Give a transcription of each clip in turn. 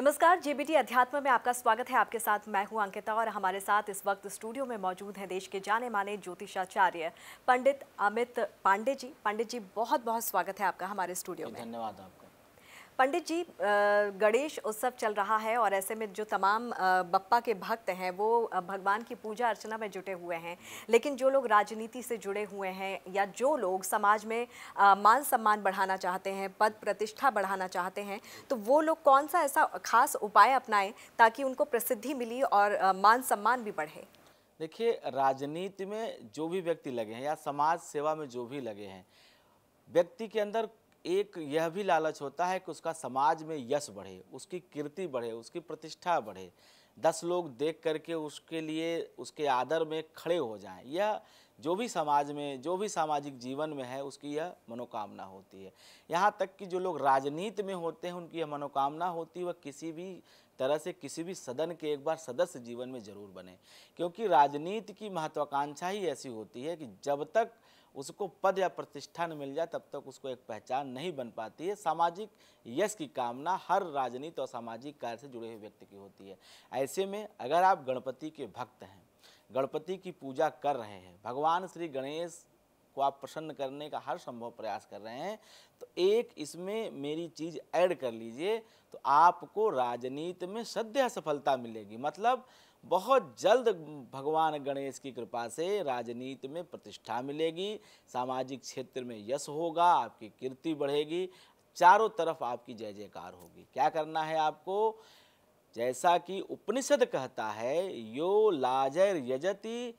नमस्कार जेबीटी अध्यात्म में आपका स्वागत है आपके साथ मैं हूं अंकिता और हमारे साथ इस वक्त स्टूडियो में मौजूद हैं देश के जाने माने ज्योतिषाचार्य पंडित अमित पांडे जी पंडित जी बहुत बहुत स्वागत है आपका हमारे स्टूडियो में धन्यवाद आप पंडित जी गणेश उत्सव चल रहा है और ऐसे में जो तमाम बप्पा के भक्त हैं वो भगवान की पूजा अर्चना में जुटे हुए हैं लेकिन जो लोग राजनीति से जुड़े हुए हैं या जो लोग समाज में मान सम्मान बढ़ाना चाहते हैं पद प्रतिष्ठा बढ़ाना चाहते हैं तो वो लोग कौन सा ऐसा खास उपाय अपनाएं ताकि उनको प्रसिद्धि मिली और मान सम्मान भी बढ़े देखिए राजनीति में जो भी व्यक्ति लगे हैं या समाज सेवा में जो भी लगे हैं व्यक्ति के अंदर एक यह भी लालच होता है कि उसका समाज में यश बढ़े उसकी कीर्ति बढ़े उसकी प्रतिष्ठा बढ़े दस लोग देख करके उसके लिए उसके आदर में खड़े हो जाएं यह जो भी समाज में जो भी सामाजिक जीवन में है उसकी यह मनोकामना होती है यहाँ तक कि जो लोग राजनीति में होते हैं उनकी यह मनोकामना होती है वह किसी भी तरह से किसी भी सदन के एक बार सदस्य जीवन में जरूर बने क्योंकि राजनीति की महत्वाकांक्षा ही ऐसी होती है कि जब तक उसको पद या प्रतिष्ठान मिल जाए तब तक उसको एक पहचान नहीं बन पाती है सामाजिक यश की कामना हर राजनीति और सामाजिक कार्य से जुड़े हुए व्यक्ति की होती है ऐसे में अगर आप गणपति के भक्त हैं गणपति की पूजा कर रहे हैं भगवान श्री गणेश को आप प्रसन्न करने का हर संभव प्रयास कर रहे हैं तो एक इसमें मेरी चीज़ ऐड कर लीजिए तो आपको राजनीति में सद्य सफलता मिलेगी मतलब बहुत जल्द भगवान गणेश की कृपा से राजनीति में प्रतिष्ठा मिलेगी सामाजिक क्षेत्र में यश होगा आपकी कीर्ति बढ़ेगी चारों तरफ आपकी जय जयकार होगी क्या करना है आपको जैसा कि उपनिषद कहता है यो लाजर यजति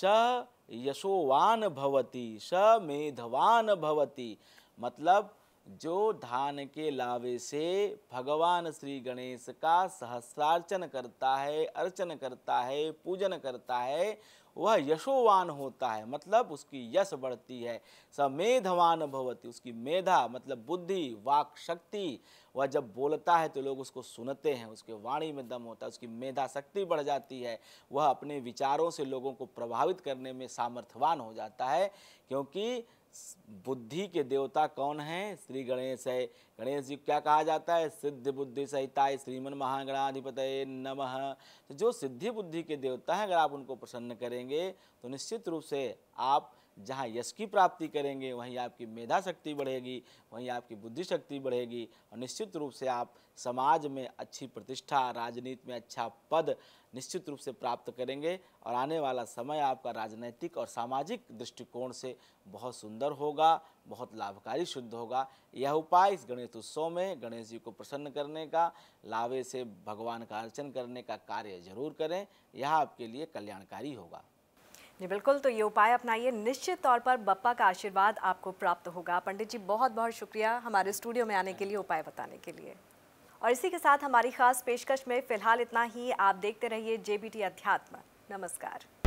स यशोवान भवती स मेधवान भवती मतलब जो धान के लावे से भगवान श्री गणेश का सहस्रार्चन करता है अर्चन करता है पूजन करता है वह यशोवान होता है मतलब उसकी यश बढ़ती है समेधवान भवती उसकी मेधा मतलब बुद्धि वाक शक्ति वह जब बोलता है तो लोग उसको सुनते हैं उसके वाणी में दम होता है उसकी मेधा शक्ति बढ़ जाती है वह अपने विचारों से लोगों को प्रभावित करने में सामर्थ्यवान हो जाता है क्योंकि बुद्धि के देवता कौन हैं श्री गणेश है गणेश जी क्या कहा जाता है सिद्ध बुद्धि सहिताय श्रीमन महागणाधिपत नमः तो जो सिद्धि बुद्धि के देवता हैं अगर आप उनको प्रसन्न करेंगे तो निश्चित रूप से आप जहाँ यश की प्राप्ति करेंगे वहीं आपकी मेधा शक्ति बढ़ेगी वहीं आपकी बुद्धि शक्ति बढ़ेगी और निश्चित रूप से आप समाज में अच्छी प्रतिष्ठा राजनीति में अच्छा पद निश्चित रूप से प्राप्त करेंगे और आने वाला समय आपका राजनैतिक और सामाजिक दृष्टिकोण से बहुत सुंदर होगा बहुत लाभकारी शुद्ध होगा यह उपाय इस गणेश उत्सव में गणेश जी को प्रसन्न करने का लावे से भगवान का अर्चन करने का कार्य जरूर करें यह आपके लिए कल्याणकारी होगा जी बिल्कुल तो ये उपाय अपनाइए निश्चित तौर पर बप्पा का आशीर्वाद आपको प्राप्त होगा पंडित जी बहुत बहुत शुक्रिया हमारे स्टूडियो में आने के लिए उपाय बताने के लिए और इसी के साथ हमारी खास पेशकश में फिलहाल इतना ही आप देखते रहिए जेबीटी अध्यात्म नमस्कार